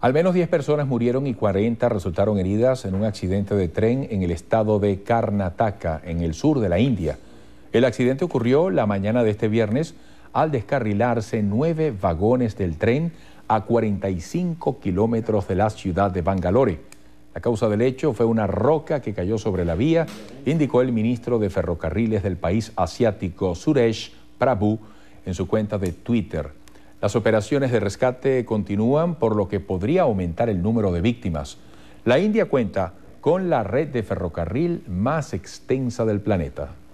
Al menos 10 personas murieron y 40 resultaron heridas en un accidente de tren en el estado de Karnataka, en el sur de la India. El accidente ocurrió la mañana de este viernes al descarrilarse nueve vagones del tren a 45 kilómetros de la ciudad de Bangalore. La causa del hecho fue una roca que cayó sobre la vía, indicó el ministro de Ferrocarriles del país asiático, Suresh Prabhu, en su cuenta de Twitter. Las operaciones de rescate continúan, por lo que podría aumentar el número de víctimas. La India cuenta con la red de ferrocarril más extensa del planeta.